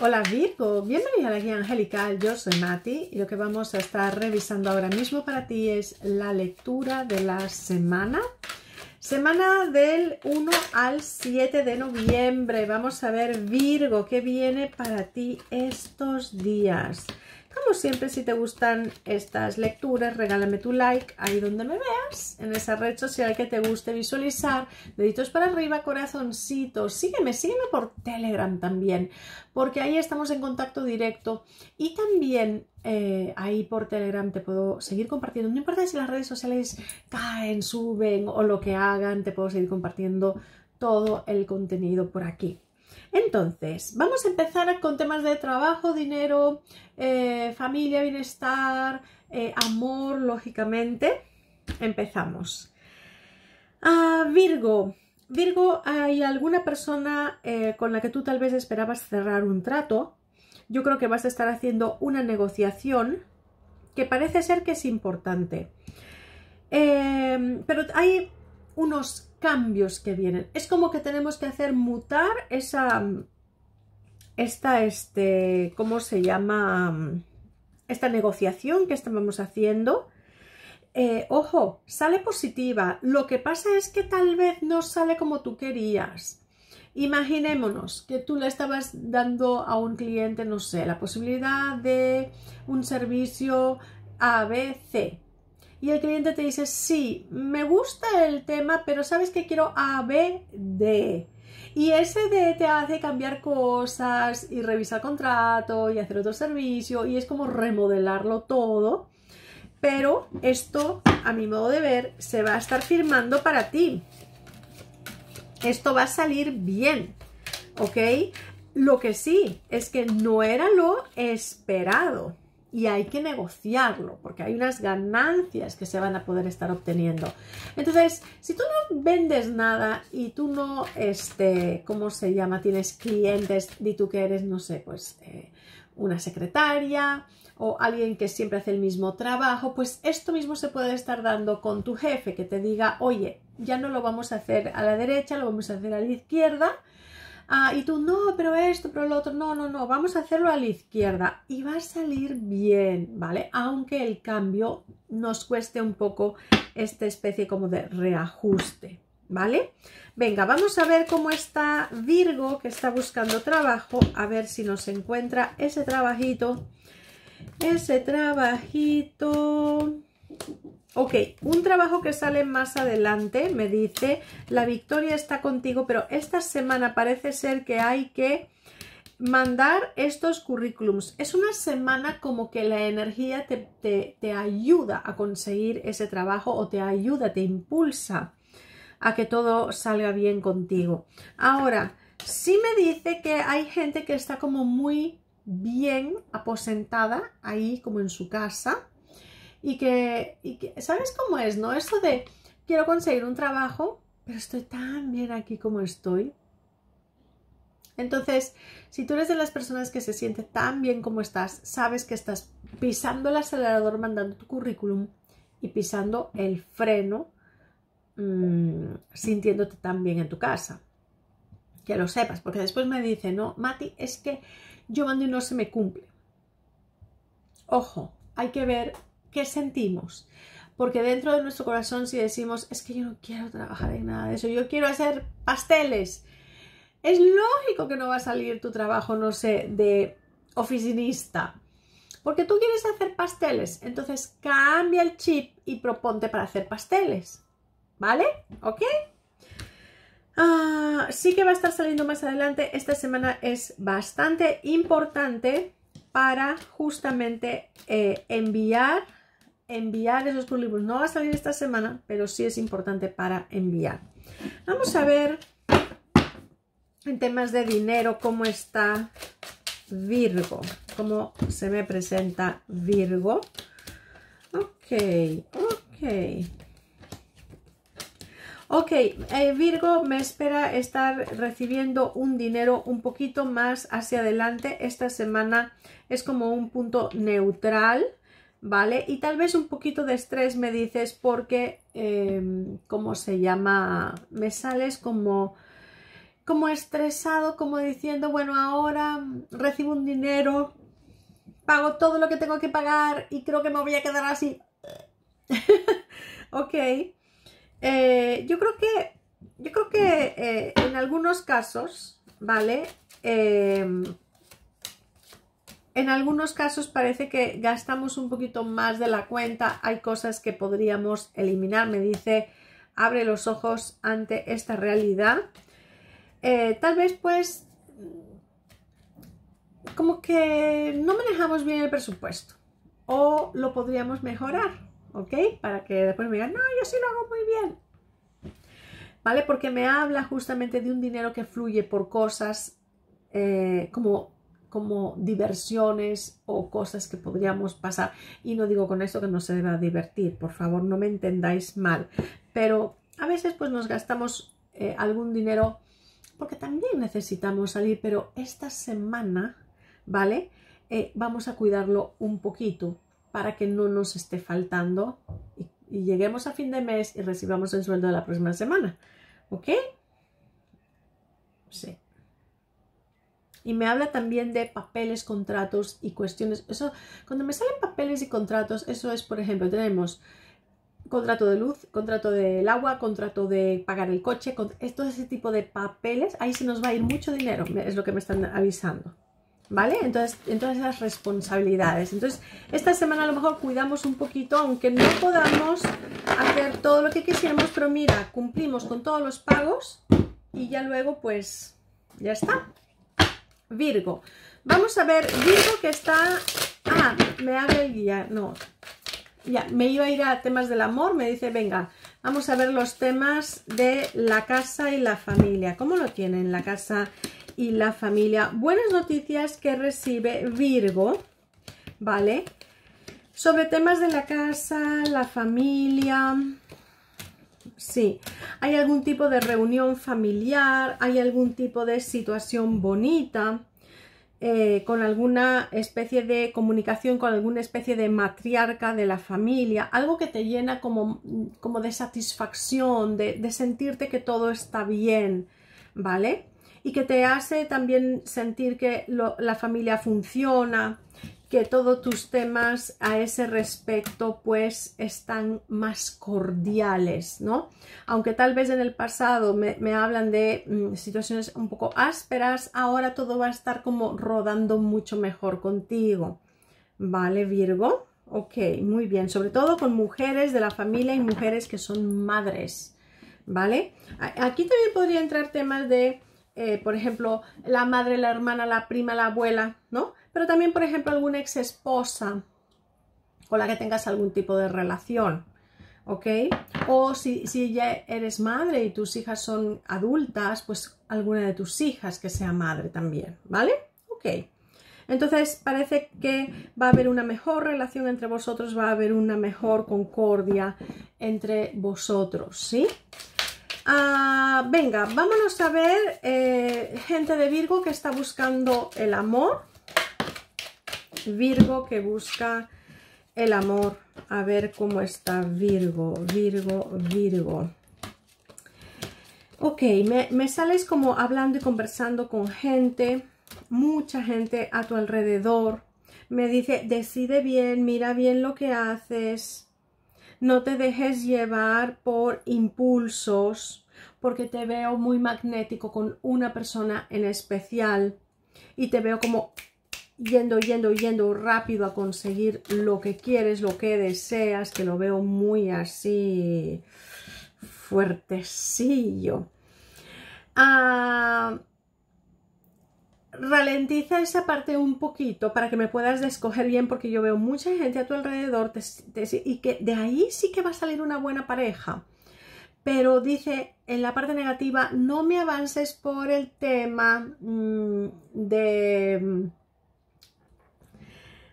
Hola Virgo, bienvenida a la guía angelical, yo soy Mati y lo que vamos a estar revisando ahora mismo para ti es la lectura de la semana. Semana del 1 al 7 de noviembre, vamos a ver Virgo, qué viene para ti estos días. Como siempre, si te gustan estas lecturas, regálame tu like ahí donde me veas, en esa red social que te guste visualizar, deditos para arriba, corazoncitos, sígueme, sígueme por Telegram también, porque ahí estamos en contacto directo y también eh, ahí por Telegram te puedo seguir compartiendo, no importa si las redes sociales caen, suben o lo que hagan, te puedo seguir compartiendo todo el contenido por aquí. Entonces, vamos a empezar con temas de trabajo, dinero, eh, familia, bienestar, eh, amor, lógicamente. Empezamos. Ah, Virgo. Virgo, hay alguna persona eh, con la que tú tal vez esperabas cerrar un trato. Yo creo que vas a estar haciendo una negociación que parece ser que es importante. pero hay unos cambios que vienen. Es como que tenemos que hacer mutar esa, mm, esta, este, ¿cómo se llama? Mm, esta negociación que estamos haciendo. Eh, ojo, sale positiva. Lo que pasa es que tal vez no sale como tú querías. Imaginémonos que tú le estabas dando a un cliente, no sé, la posibilidad de un servicio ABC y el cliente te dice, sí, me gusta el tema, pero sabes que quiero A, B, D. Y ese D te hace cambiar cosas y revisar contrato y hacer otro servicio y es como remodelarlo todo. Pero esto, a mi modo de ver, se va a estar firmando para ti. Esto va a salir bien, ¿ok? Lo que sí es que no era lo esperado y hay que negociarlo porque hay unas ganancias que se van a poder estar obteniendo. Entonces, si tú no vendes nada y tú no, este, ¿cómo se llama? Tienes clientes, y tú que eres, no sé, pues eh, una secretaria o alguien que siempre hace el mismo trabajo, pues esto mismo se puede estar dando con tu jefe que te diga, oye, ya no lo vamos a hacer a la derecha, lo vamos a hacer a la izquierda Ah, y tú, no, pero esto, pero lo otro, no, no, no, vamos a hacerlo a la izquierda y va a salir bien, ¿vale? Aunque el cambio nos cueste un poco esta especie como de reajuste, ¿vale? Venga, vamos a ver cómo está Virgo que está buscando trabajo, a ver si nos encuentra ese trabajito, ese trabajito... Ok, un trabajo que sale más adelante me dice, la victoria está contigo, pero esta semana parece ser que hay que mandar estos currículums. Es una semana como que la energía te, ayuda a conseguir ese trabajo o te ayuda, te impulsa a que todo salga bien contigo. Ahora, sí me dice que hay gente que está como muy bien aposentada ahí como en su casa y que, ¿sabes cómo es, no? Eso de, quiero conseguir un trabajo, pero estoy tan bien aquí como estoy. Entonces, si tú eres de las personas que se siente tan bien como estás, sabes que estás pisando el acelerador, mandando tu currículum y pisando el freno, mm, sintiéndote tan bien en tu casa. Que lo sepas, porque después me dice, no, Mati, es que yo mando y no se me cumple. Ojo, hay que ver ¿Qué sentimos? Porque dentro de nuestro corazón si decimos, es que yo no quiero trabajar en nada de eso, yo quiero hacer pasteles, es lógico que no va a salir tu trabajo, no sé, de oficinista. Porque tú quieres hacer pasteles, entonces cambia el chip y proponte para hacer pasteles. ¿Vale? ¿Ok? Ah, sí que va a estar saliendo más adelante. Esta semana es bastante importante para justamente eh, enviar enviar esos libros. No va a salir esta semana, pero sí es importante para enviar. Vamos a ver en temas de dinero cómo está Virgo, cómo se me presenta Virgo. Ok, ok. Ok, eh, Virgo me espera estar recibiendo un dinero un poquito más hacia adelante. Esta semana es como un punto neutral ¿vale? Y tal vez un poquito de estrés me dices porque, em, ¿cómo se llama? Me sales como, como estresado, como diciendo, bueno, ahora recibo un dinero, pago todo lo que tengo que pagar y creo que me voy a quedar así. ok. Eh, yo creo que, yo creo que eh, en algunos casos, ¿vale? Em, en algunos casos parece que gastamos un poquito más de la cuenta, hay cosas que podríamos eliminar, me dice, abre los ojos ante esta realidad. Eh, tal vez pues como que no manejamos bien el presupuesto o lo podríamos mejorar, ¿ok? Para que después me digan, no, yo sí lo hago muy bien. ¿Vale? Porque me habla justamente de un dinero que fluye por cosas eh, como como diversiones o cosas que podríamos pasar. Y no digo con esto que no se deba divertir, por favor, no me entendáis mal. Pero a veces pues nos gastamos eh, algún dinero porque también necesitamos salir, pero esta semana, ¿vale? Eh, vamos a cuidarlo un poquito para que no nos esté faltando y, y lleguemos a fin de mes y recibamos el sueldo de la próxima semana. ¿Ok? Sí. Y me habla también de papeles, contratos y cuestiones. Eso, cuando me salen papeles y contratos, eso es, por ejemplo, tenemos contrato de luz, contrato del agua, contrato de pagar el coche, todo ese tipo de papeles, ahí se nos va a ir mucho dinero, es lo que me están avisando. ¿Vale? Entonces, entonces esas responsabilidades. Entonces, esta semana a lo mejor cuidamos un poquito, aunque no podamos hacer todo lo que quisiéramos, pero mira, cumplimos con todos los pagos y ya luego pues ya está. Virgo. Vamos a ver, Virgo que está... Ah, me abre el guía, no. Ya, me iba a ir a temas del amor, me dice, venga, vamos a ver los temas de la casa y la familia. ¿Cómo lo tienen la casa y la familia? Buenas noticias que recibe Virgo, ¿vale? Sobre temas de la casa, la familia... Sí, hay algún tipo de reunión familiar, hay algún tipo de situación bonita, eh, con alguna especie de comunicación, con alguna especie de matriarca de la familia, algo que te llena como, como de satisfacción, de, sentirte que todo está bien, ¿vale? Y que te hace también sentir que la familia funciona, que todos tus temas a ese respecto pues están más cordiales, ¿no? Aunque tal vez en el pasado me, hablan de mm, situaciones un poco ásperas, ahora todo va a estar como rodando mucho mejor contigo, ¿vale Virgo? Ok, muy bien, sobre todo con mujeres de la familia y mujeres que son madres, ¿vale? Aquí también podría entrar temas de, eh, por ejemplo, la madre, la hermana, la prima, la abuela, ¿no? pero también, por ejemplo, alguna ex esposa con la que tengas algún tipo de relación, ¿ok? O si, ya eres madre y tus hijas son adultas, pues alguna de tus hijas que sea madre también, ¿vale? Ok. Entonces parece que va a haber una mejor relación entre vosotros, va a haber una mejor concordia entre vosotros, ¿sí? Ah, venga, vámonos a ver eh, gente de Virgo que está buscando el amor. Virgo que busca el amor. A ver cómo está Virgo, Virgo, Virgo. Ok, me, me sales como hablando y conversando con gente, mucha gente a tu alrededor. Me dice, decide bien, mira bien lo que haces. No te dejes llevar por impulsos, porque te veo muy magnético con una persona en especial y te veo como yendo, yendo, yendo rápido a conseguir lo que quieres, lo que deseas, que lo veo muy así fuertecillo. Ah, ralentiza esa parte un poquito para que me puedas escoger bien porque yo veo mucha gente a tu alrededor y que de ahí sí que va a salir una buena pareja. Pero dice en la parte negativa, no me avances por el tema mm, de mm,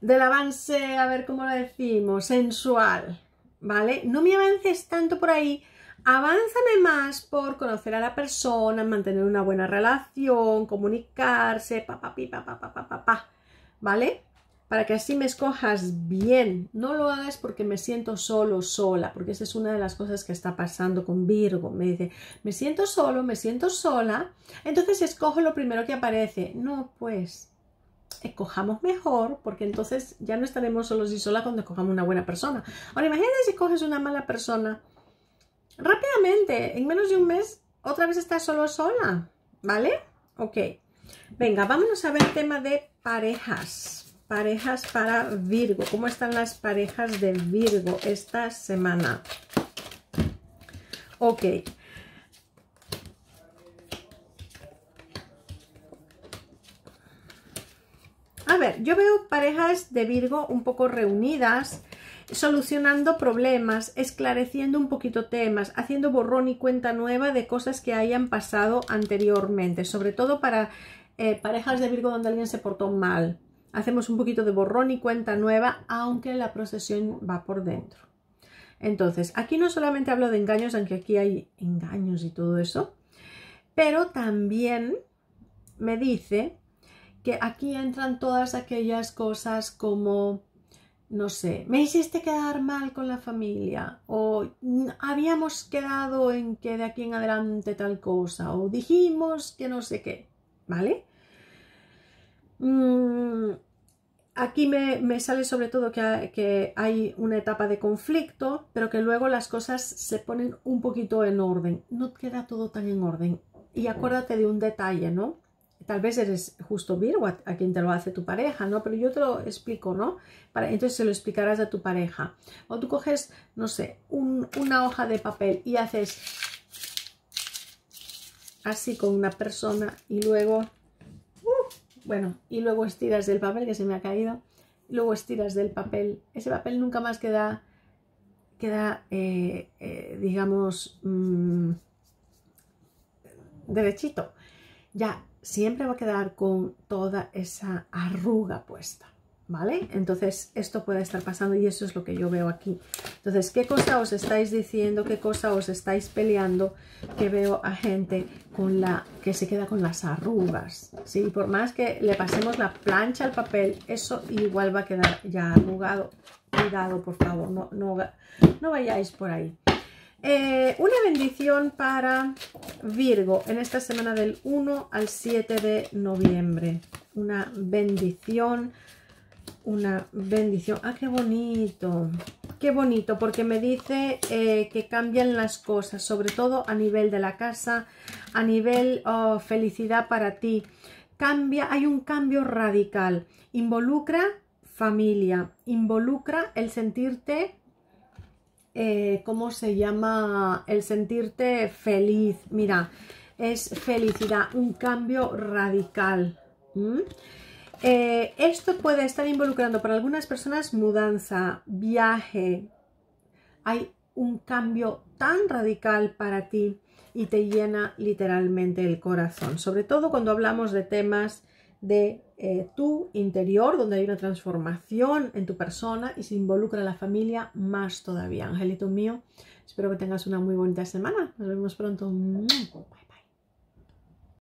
del avance, a ver cómo lo decimos, sensual, ¿vale? No me avances tanto por ahí, avánzame más por conocer a la persona, mantener una buena relación, comunicarse, pa, pa, pi, pa, pa, pa, pa, ¿vale? Para que así me escojas bien, no lo hagas porque me siento solo, sola, porque esa es una de las cosas que está pasando con Virgo, me dice, me siento solo, me siento sola, entonces escojo lo primero que aparece, no, pues, escojamos mejor, porque entonces ya no estaremos solos y solas cuando escojamos una buena persona. Ahora imagínate si coges una mala persona. Rápidamente, en menos de un mes, otra vez estás solo sola, ¿vale? Ok. Venga, vámonos a ver el tema de parejas. Parejas para Virgo. ¿Cómo están las parejas de Virgo esta semana? Ok, ver, yo veo parejas de Virgo un poco reunidas, solucionando problemas, esclareciendo un poquito temas, haciendo borrón y cuenta nueva de cosas que hayan pasado anteriormente, sobre todo para eh, parejas de Virgo donde alguien se portó mal. Hacemos un poquito de borrón y cuenta nueva, aunque la procesión va por dentro. Entonces, aquí no solamente hablo de engaños, aunque aquí hay engaños y todo eso, pero también me dice que aquí entran todas aquellas cosas como, no sé, me hiciste quedar mal con la familia o habíamos quedado en que de aquí en adelante tal cosa o dijimos que no sé qué, ¿vale? Mm, aquí me, sale sobre todo que, que hay una etapa de conflicto, pero que luego las cosas se ponen un poquito en orden, no queda todo tan en orden. Y acuérdate de un detalle, ¿no? tal vez eres justo Virgo a, quien te lo hace tu pareja, ¿no? Pero yo te lo explico, ¿no? entonces se lo explicarás a tu pareja. O tú coges, no sé, una hoja de papel y haces así con una persona y luego, uh, bueno, y luego estiras del papel que se me ha caído, luego estiras del papel. Ese papel nunca más queda, queda eh, eh, digamos, mm, derechito. Ya, siempre va a quedar con toda esa arruga puesta, ¿vale? Entonces esto puede estar pasando y eso es lo que yo veo aquí. Entonces, ¿qué cosa os estáis diciendo? ¿Qué cosa os estáis peleando? Que veo a gente con la, que se queda con las arrugas, ¿sí? Por más que le pasemos la plancha al papel, eso igual va a quedar ya arrugado. Cuidado, por favor, no, no, no vayáis por ahí. Eh, una bendición para Virgo en esta semana del 1 al 7 de noviembre. Una bendición, una bendición. ¡Ah, qué bonito! Qué bonito, porque me dice eh, que cambian las cosas, sobre todo a nivel de la casa, a nivel oh, felicidad para ti. Cambia, hay un cambio radical. Involucra familia, involucra el sentirte eh, ¿cómo se llama? El sentirte feliz. Mira, es felicidad, un cambio radical. Eh, esto puede estar involucrando para algunas personas mudanza, viaje. Hay un cambio tan radical para ti y te llena literalmente el corazón. Sobre todo cuando hablamos de temas de eh, tu interior, donde hay una transformación en tu persona y se involucra la familia más todavía. Angelito mío, espero que tengas una muy bonita semana. Nos vemos pronto.